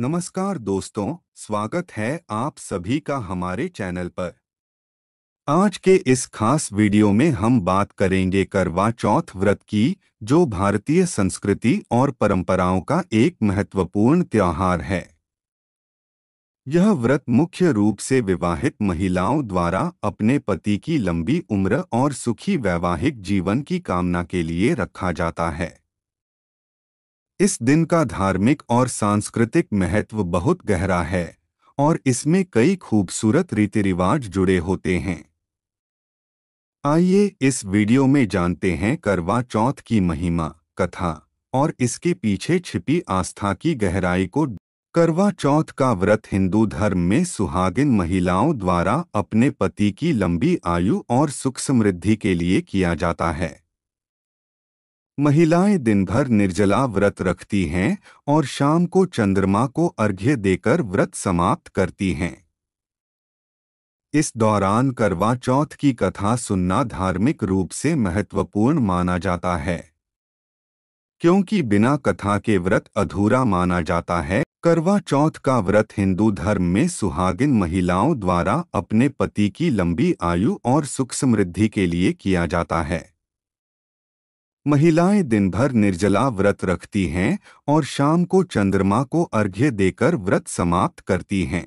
नमस्कार दोस्तों स्वागत है आप सभी का हमारे चैनल पर आज के इस खास वीडियो में हम बात करेंगे करवा चौथ व्रत की जो भारतीय संस्कृति और परंपराओं का एक महत्वपूर्ण त्यौहार है यह व्रत मुख्य रूप से विवाहित महिलाओं द्वारा अपने पति की लंबी उम्र और सुखी वैवाहिक जीवन की कामना के लिए रखा जाता है इस दिन का धार्मिक और सांस्कृतिक महत्व बहुत गहरा है और इसमें कई खूबसूरत रीति रिवाज जुड़े होते हैं आइए इस वीडियो में जानते हैं करवा चौथ की महिमा कथा और इसके पीछे छिपी आस्था की गहराई को करवा चौथ का व्रत हिंदू धर्म में सुहागिन महिलाओं द्वारा अपने पति की लंबी आयु और सुख समृद्धि के लिए किया जाता है महिलाएं दिन भर निर्जला व्रत रखती हैं और शाम को चंद्रमा को अर्घ्य देकर व्रत समाप्त करती हैं इस दौरान करवा चौथ की कथा सुनना धार्मिक रूप से महत्वपूर्ण माना जाता है क्योंकि बिना कथा के व्रत अधूरा माना जाता है करवा चौथ का व्रत हिंदू धर्म में सुहागिन महिलाओं द्वारा अपने पति की लंबी आयु और सुख समृद्धि के लिए किया जाता है महिलाएं दिन भर निर्जला व्रत रखती हैं और शाम को चंद्रमा को अर्घ्य देकर व्रत समाप्त करती हैं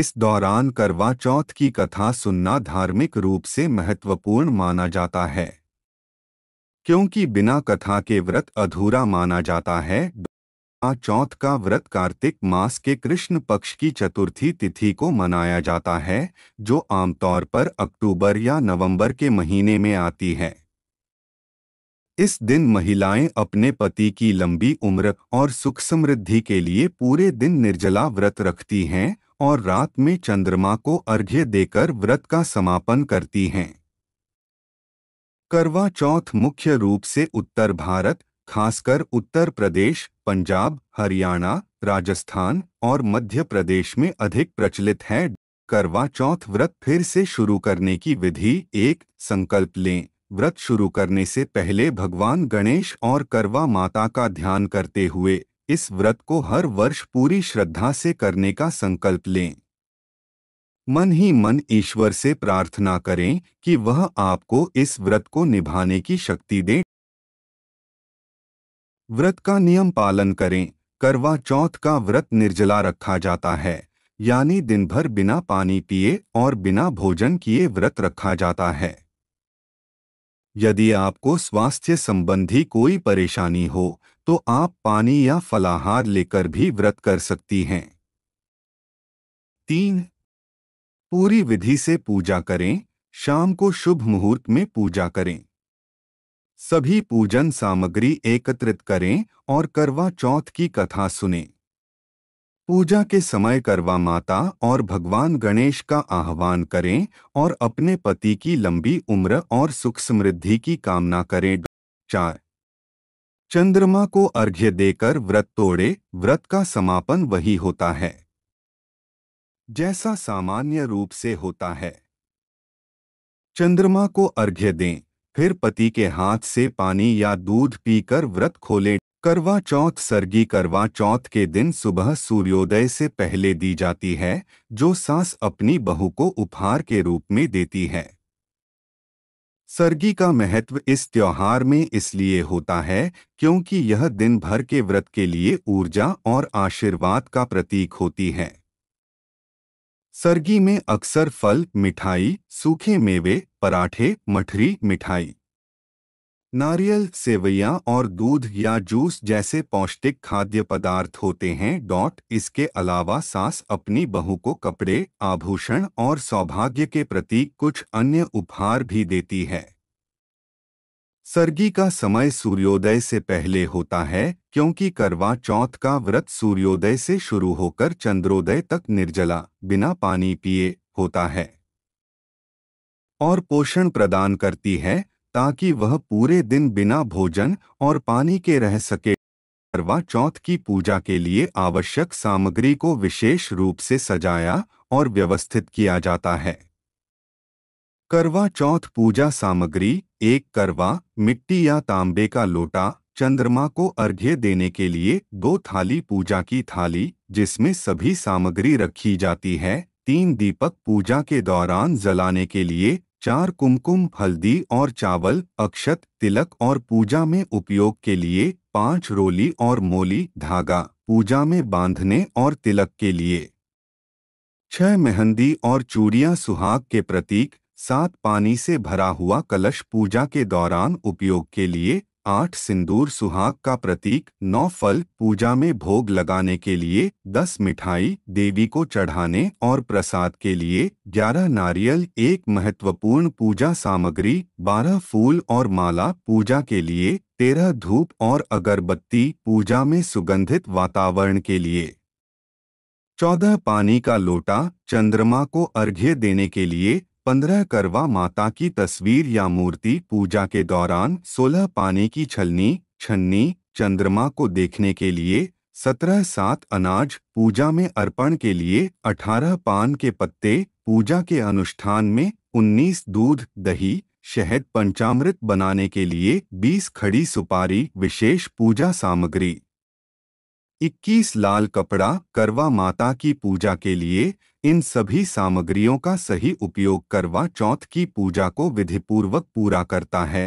इस दौरान करवा चौथ की कथा सुनना धार्मिक रूप से महत्वपूर्ण माना जाता है क्योंकि बिना कथा के व्रत अधूरा माना जाता है चौथ का व्रत कार्तिक मास के कृष्ण पक्ष की चतुर्थी तिथि को मनाया जाता है जो आमतौर पर अक्टूबर या नवंबर के महीने में आती है इस दिन महिलाएं अपने पति की लंबी उम्र और सुख समृद्धि के लिए पूरे दिन निर्जला व्रत रखती हैं और रात में चंद्रमा को अर्घ्य देकर व्रत का समापन करती हैं करवा चौथ मुख्य रूप से उत्तर भारत खासकर उत्तर प्रदेश पंजाब हरियाणा राजस्थान और मध्य प्रदेश में अधिक प्रचलित है करवा चौथ व्रत फिर से शुरू करने की विधि एक संकल्प लें व्रत शुरू करने से पहले भगवान गणेश और करवा माता का ध्यान करते हुए इस व्रत को हर वर्ष पूरी श्रद्धा से करने का संकल्प लें मन ही मन ईश्वर से प्रार्थना करें कि वह आपको इस व्रत को निभाने की शक्ति दे व्रत का नियम पालन करें करवा चौथ का व्रत निर्जला रखा जाता है यानी दिन भर बिना पानी पिए और बिना भोजन किए व्रत रखा जाता है यदि आपको स्वास्थ्य संबंधी कोई परेशानी हो तो आप पानी या फलाहार लेकर भी व्रत कर सकती हैं तीन पूरी विधि से पूजा करें शाम को शुभ मुहूर्त में पूजा करें सभी पूजन सामग्री एकत्रित करें और करवा चौथ की कथा सुनें पूजा के समय करवा माता और भगवान गणेश का आह्वान करें और अपने पति की लंबी उम्र और सुख समृद्धि की कामना करें चार चंद्रमा को अर्घ्य देकर व्रत तोड़े व्रत का समापन वही होता है जैसा सामान्य रूप से होता है चंद्रमा को अर्घ्य दें फिर पति के हाथ से पानी या दूध पीकर व्रत खोलें करवा चौथ सर्गी करवा चौथ के दिन सुबह सूर्योदय से पहले दी जाती है जो सास अपनी बहू को उपहार के रूप में देती है सर्गी का महत्व इस त्योहार में इसलिए होता है क्योंकि यह दिन भर के व्रत के लिए ऊर्जा और आशीर्वाद का प्रतीक होती है सर्गी में अक्सर फल मिठाई सूखे मेवे पराठे मठरी मिठाई नारियल सेवैया और दूध या जूस जैसे पौष्टिक खाद्य पदार्थ होते हैं डॉट इसके अलावा सास अपनी बहू को कपड़े आभूषण और सौभाग्य के प्रतीक कुछ अन्य उपहार भी देती है सर्गी का समय सूर्योदय से पहले होता है क्योंकि करवा चौथ का व्रत सूर्योदय से शुरू होकर चंद्रोदय तक निर्जला बिना पानी पिए होता है और पोषण प्रदान करती है ताकि वह पूरे दिन बिना भोजन और पानी के रह सके करवा चौथ की पूजा के लिए आवश्यक सामग्री को विशेष रूप से सजाया और व्यवस्थित किया जाता है करवा चौथ पूजा सामग्री एक करवा मिट्टी या तांबे का लोटा चंद्रमा को अर्घ्य देने के लिए दो थाली पूजा की थाली जिसमें सभी सामग्री रखी जाती है तीन दीपक पूजा के दौरान जलाने के लिए चार कुमकुम हल्दी और चावल अक्षत तिलक और पूजा में उपयोग के लिए पांच रोली और मोली धागा पूजा में बांधने और तिलक के लिए छह मेहंदी और चूड़ियां सुहाग के प्रतीक सात पानी से भरा हुआ कलश पूजा के दौरान उपयोग के लिए आठ सिंदूर सुहाग का प्रतीक नौ फल पूजा में भोग लगाने के लिए दस मिठाई देवी को चढ़ाने और प्रसाद के लिए ग्यारह नारियल एक महत्वपूर्ण पूजा सामग्री बारह फूल और माला पूजा के लिए तेरह धूप और अगरबत्ती पूजा में सुगंधित वातावरण के लिए चौदह पानी का लोटा चंद्रमा को अर्घ्य देने के लिए पंद्रह करवा माता की तस्वीर या मूर्ति पूजा के दौरान सोलह पानी की छलनी छन्नी चंद्रमा को देखने के लिए सत्रह सात अनाज पूजा में अर्पण के लिए अठारह पान के पत्ते पूजा के अनुष्ठान में उन्नीस दूध दही शहद पंचामृत बनाने के लिए बीस खड़ी सुपारी विशेष पूजा सामग्री इक्कीस लाल कपड़ा करवा माता की पूजा के लिए इन सभी सामग्रियों का सही उपयोग करवा चौथ की पूजा को विधिपूर्वक पूरा करता है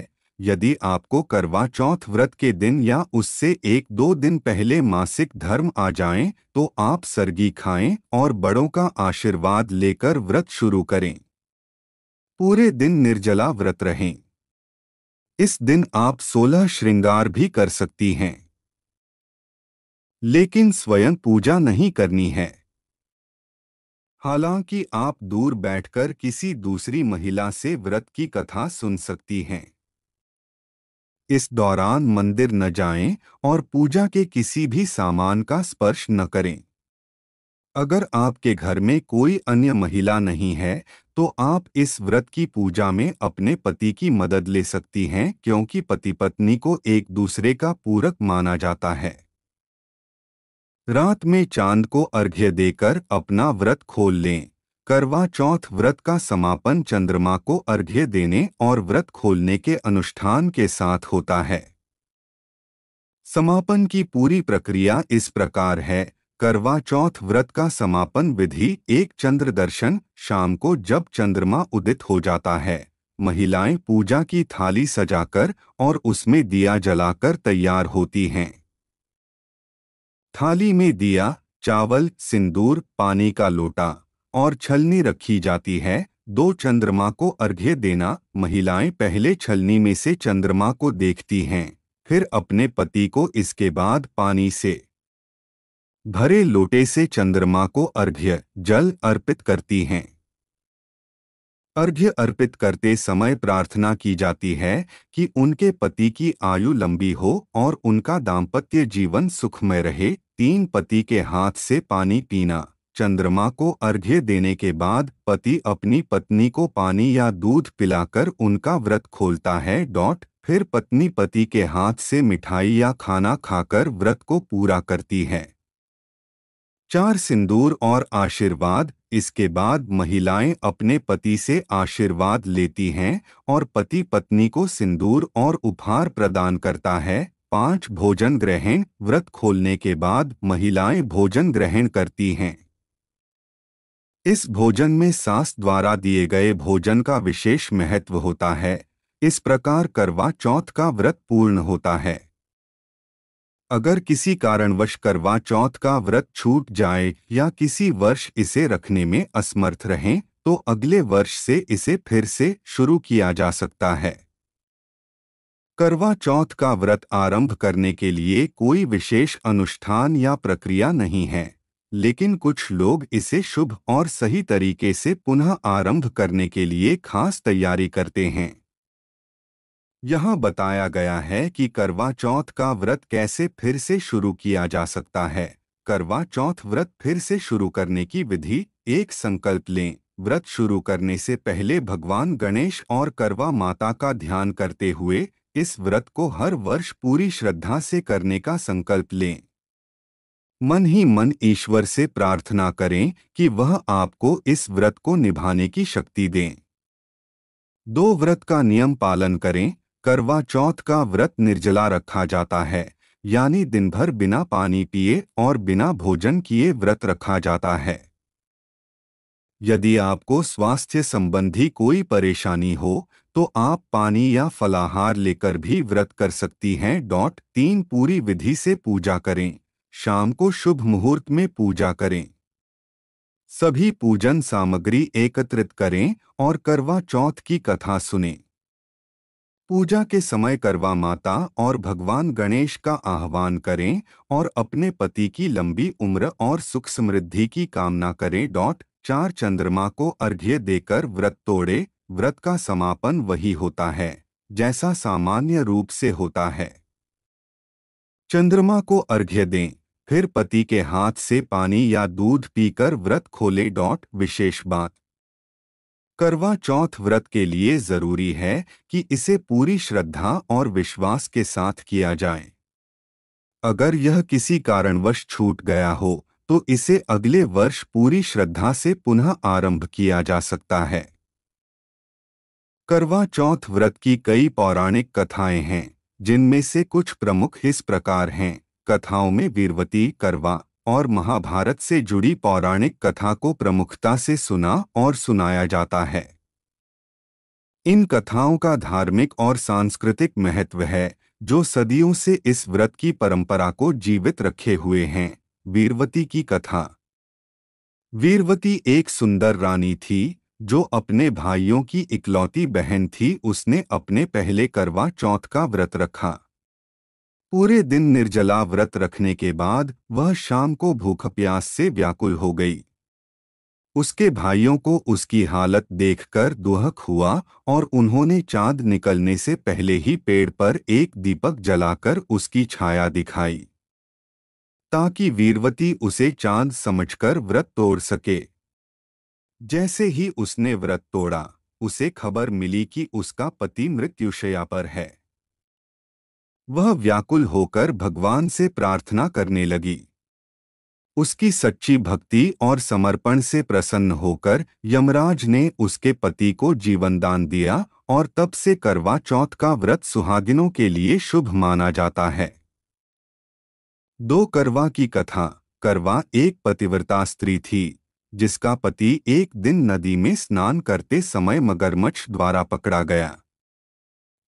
यदि आपको करवा चौथ व्रत के दिन या उससे एक दो दिन पहले मासिक धर्म आ जाएं, तो आप सर्गी खाएं और बड़ों का आशीर्वाद लेकर व्रत शुरू करें पूरे दिन निर्जला व्रत रहें इस दिन आप सोलह श्रृंगार भी कर सकती हैं लेकिन स्वयं पूजा नहीं करनी है हालांकि आप दूर बैठकर किसी दूसरी महिला से व्रत की कथा सुन सकती हैं इस दौरान मंदिर न जाएं और पूजा के किसी भी सामान का स्पर्श न करें अगर आपके घर में कोई अन्य महिला नहीं है तो आप इस व्रत की पूजा में अपने पति की मदद ले सकती हैं क्योंकि पति पत्नी को एक दूसरे का पूरक माना जाता है रात में चांद को अर्घ्य देकर अपना व्रत खोल लें करवा चौथ व्रत का समापन चंद्रमा को अर्घ्य देने और व्रत खोलने के अनुष्ठान के साथ होता है समापन की पूरी प्रक्रिया इस प्रकार है करवा चौथ व्रत का समापन विधि एक चंद्र दर्शन शाम को जब चंद्रमा उदित हो जाता है महिलाएं पूजा की थाली सजाकर और उसमें दिया जलाकर तैयार होती हैं थाली में दिया चावल सिंदूर पानी का लोटा और छलनी रखी जाती है दो चंद्रमा को अर्घ्य देना महिलाएं पहले छलनी में से चंद्रमा को देखती हैं फिर अपने पति को इसके बाद पानी से भरे लोटे से चंद्रमा को अर्घ्य जल अर्पित करती हैं अर्घ्य अर्पित करते समय प्रार्थना की जाती है कि उनके पति की आयु लंबी हो और उनका दाम्पत्य जीवन सुखमय रहे तीन पति के हाथ से पानी पीना चंद्रमा को अर्घ्य देने के बाद पति अपनी पत्नी को पानी या दूध पिलाकर उनका व्रत खोलता है डॉट फिर पत्नी पति के हाथ से मिठाई या खाना खाकर व्रत को पूरा करती है चार सिंदूर और आशीर्वाद इसके बाद महिलाएं अपने पति से आशीर्वाद लेती हैं और पति पत्नी को सिंदूर और उपहार प्रदान करता है पांच भोजन ग्रहण व्रत खोलने के बाद महिलाएं भोजन ग्रहण करती हैं इस भोजन में सास द्वारा दिए गए भोजन का विशेष महत्व होता है इस प्रकार करवा चौथ का व्रत पूर्ण होता है अगर किसी कारणवश करवा चौथ का व्रत छूट जाए या किसी वर्ष इसे रखने में असमर्थ रहें तो अगले वर्ष से इसे फिर से शुरू किया जा सकता है करवा चौथ का व्रत आरंभ करने के लिए कोई विशेष अनुष्ठान या प्रक्रिया नहीं है लेकिन कुछ लोग इसे शुभ और सही तरीके से पुनः आरंभ करने के लिए खास तैयारी करते हैं यहाँ बताया गया है कि करवा चौथ का व्रत कैसे फिर से शुरू किया जा सकता है करवा चौथ व्रत फिर से शुरू करने की विधि एक संकल्प लें व्रत शुरू करने से पहले भगवान गणेश और करवा माता का ध्यान करते हुए इस व्रत को हर वर्ष पूरी श्रद्धा से करने का संकल्प लें मन ही मन ईश्वर से प्रार्थना करें कि वह आपको इस व्रत को निभाने की शक्ति दें दो व्रत का नियम पालन करें करवा चौथ का व्रत निर्जला रखा जाता है यानी दिन भर बिना पानी पिए और बिना भोजन किए व्रत रखा जाता है यदि आपको स्वास्थ्य संबंधी कोई परेशानी हो तो आप पानी या फलाहार लेकर भी व्रत कर सकती हैं डॉट तीन पूरी विधि से पूजा करें शाम को शुभ मुहूर्त में पूजा करें सभी पूजन सामग्री एकत्रित करें और करवा चौथ की कथा सुनें पूजा के समय करवा माता और भगवान गणेश का आह्वान करें और अपने पति की लंबी उम्र और सुख समृद्धि की कामना करें डॉट चार चंद्रमा को अर्घ्य देकर व्रत तोड़े व्रत का समापन वही होता है जैसा सामान्य रूप से होता है चंद्रमा को अर्घ्य दें फिर पति के हाथ से पानी या दूध पीकर व्रत खोले डॉट विशेष बात करवा चौथ व्रत के लिए जरूरी है कि इसे पूरी श्रद्धा और विश्वास के साथ किया जाए अगर यह किसी कारणवश छूट गया हो तो इसे अगले वर्ष पूरी श्रद्धा से पुनः आरंभ किया जा सकता है करवा चौथ व्रत की कई पौराणिक कथाएं हैं जिनमें से कुछ प्रमुख इस प्रकार हैं कथाओं में वीरवती करवा और महाभारत से जुड़ी पौराणिक कथा को प्रमुखता से सुना और सुनाया जाता है इन कथाओं का धार्मिक और सांस्कृतिक महत्व है जो सदियों से इस व्रत की परंपरा को जीवित रखे हुए हैं वीरवती की कथा वीरवती एक सुंदर रानी थी जो अपने भाइयों की इकलौती बहन थी उसने अपने पहले करवा चौथ का व्रत रखा पूरे दिन निर्जला व्रत रखने के बाद वह शाम को भूख प्यास से व्याकुल हो गई उसके भाइयों को उसकी हालत देखकर दुहक हुआ और उन्होंने चांद निकलने से पहले ही पेड़ पर एक दीपक जलाकर उसकी छाया दिखाई ताकि वीरवती उसे चांद समझकर व्रत तोड़ सके जैसे ही उसने व्रत तोड़ा उसे खबर मिली कि उसका पति मृत्युशया पर है वह व्याकुल होकर भगवान से प्रार्थना करने लगी उसकी सच्ची भक्ति और समर्पण से प्रसन्न होकर यमराज ने उसके पति को जीवनदान दिया और तब से करवा चौथ का व्रत सुहागिनों के लिए शुभ माना जाता है दो करवा की कथा करवा एक पतिव्रता स्त्री थी जिसका पति एक दिन नदी में स्नान करते समय मगरमच्छ द्वारा पकड़ा गया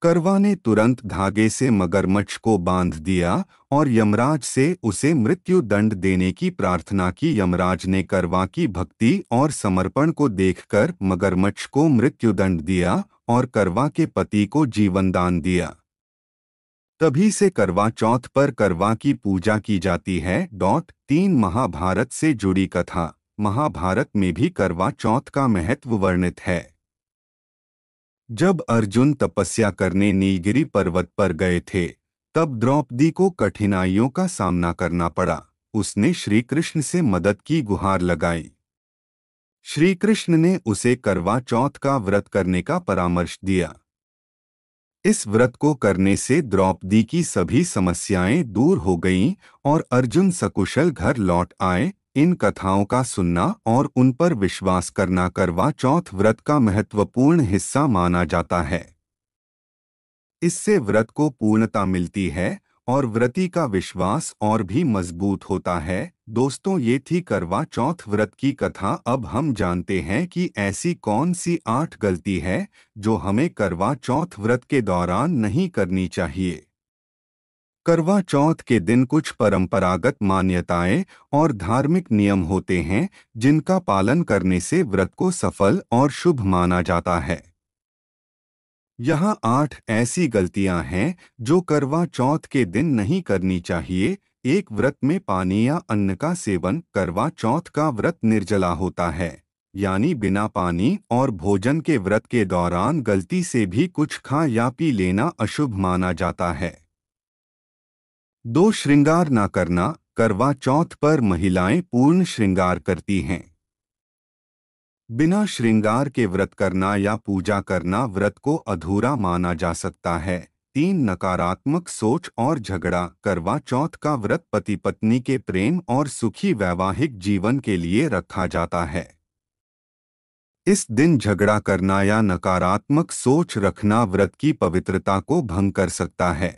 करवा ने तुरंत धागे से मगरमच्छ को बांध दिया और यमराज से उसे मृत्यु दंड देने की प्रार्थना की यमराज ने करवा की भक्ति और समर्पण को देखकर मगरमच्छ को मृत्यु दंड दिया और करवा के पति को जीवनदान दिया तभी से करवा चौथ पर करवा की पूजा की जाती है डॉट तीन महाभारत से जुड़ी कथा महाभारत में भी करवा चौथ का महत्व वर्णित है जब अर्जुन तपस्या करने नीलगिरी पर्वत पर गए थे तब द्रौपदी को कठिनाइयों का सामना करना पड़ा उसने श्री कृष्ण से मदद की गुहार लगाई श्री कृष्ण ने उसे करवा चौथ का व्रत करने का परामर्श दिया इस व्रत को करने से द्रौपदी की सभी समस्याएं दूर हो गईं और अर्जुन सकुशल घर लौट आए इन कथाओं का सुनना और उन पर विश्वास करना करवा चौथ व्रत का महत्वपूर्ण हिस्सा माना जाता है इससे व्रत को पूर्णता मिलती है और व्रति का विश्वास और भी मजबूत होता है दोस्तों ये थी करवा चौथ व्रत की कथा अब हम जानते हैं कि ऐसी कौन सी आठ गलती है जो हमें करवा चौथ व्रत के दौरान नहीं करनी चाहिए करवा चौथ के दिन कुछ परंपरागत मान्यताएं और धार्मिक नियम होते हैं जिनका पालन करने से व्रत को सफल और शुभ माना जाता है यहां आठ ऐसी गलतियां हैं जो करवा चौथ के दिन नहीं करनी चाहिए एक व्रत में पानी या अन्न का सेवन करवा चौथ का व्रत निर्जला होता है यानी बिना पानी और भोजन के व्रत के दौरान गलती से भी कुछ खा या पी लेना अशुभ माना जाता है दो श्रृंगार ना करना करवा चौथ पर महिलाएं पूर्ण श्रृंगार करती हैं बिना श्रृंगार के व्रत करना या पूजा करना व्रत को अधूरा माना जा सकता है तीन नकारात्मक सोच और झगड़ा करवा चौथ का व्रत पति पत्नी के प्रेम और सुखी वैवाहिक जीवन के लिए रखा जाता है इस दिन झगड़ा करना या नकारात्मक सोच रखना व्रत की पवित्रता को भंग कर सकता है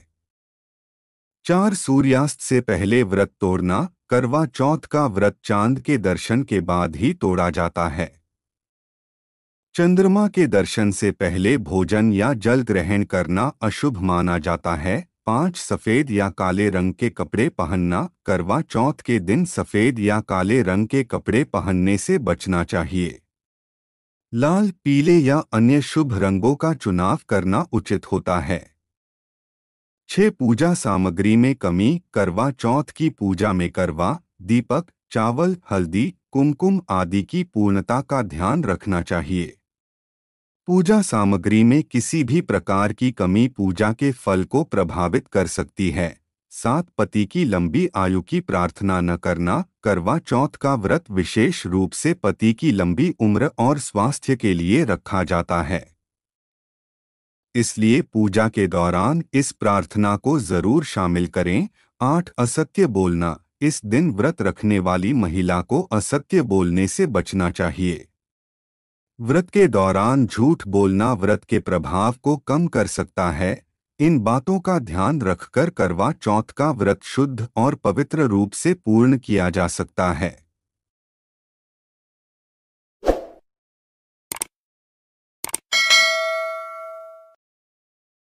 चार सूर्यास्त से पहले व्रत तोड़ना करवा चौथ का व्रत चांद के दर्शन के बाद ही तोड़ा जाता है चंद्रमा के दर्शन से पहले भोजन या जल ग्रहण करना अशुभ माना जाता है पांच सफेद या काले रंग के कपड़े पहनना करवा चौथ के दिन सफेद या काले रंग के कपड़े पहनने से बचना चाहिए लाल पीले या अन्य शुभ रंगों का चुनाव करना उचित होता है छह पूजा सामग्री में कमी करवा चौथ की पूजा में करवा दीपक चावल हल्दी कुमकुम आदि की पूर्णता का ध्यान रखना चाहिए पूजा सामग्री में किसी भी प्रकार की कमी पूजा के फल को प्रभावित कर सकती है साथ पति की लंबी आयु की प्रार्थना न करना करवा चौथ का व्रत विशेष रूप से पति की लंबी उम्र और स्वास्थ्य के लिए रखा जाता है इसलिए पूजा के दौरान इस प्रार्थना को जरूर शामिल करें आठ असत्य बोलना इस दिन व्रत रखने वाली महिला को असत्य बोलने से बचना चाहिए व्रत के दौरान झूठ बोलना व्रत के प्रभाव को कम कर सकता है इन बातों का ध्यान रखकर करवा चौथ का व्रत शुद्ध और पवित्र रूप से पूर्ण किया जा सकता है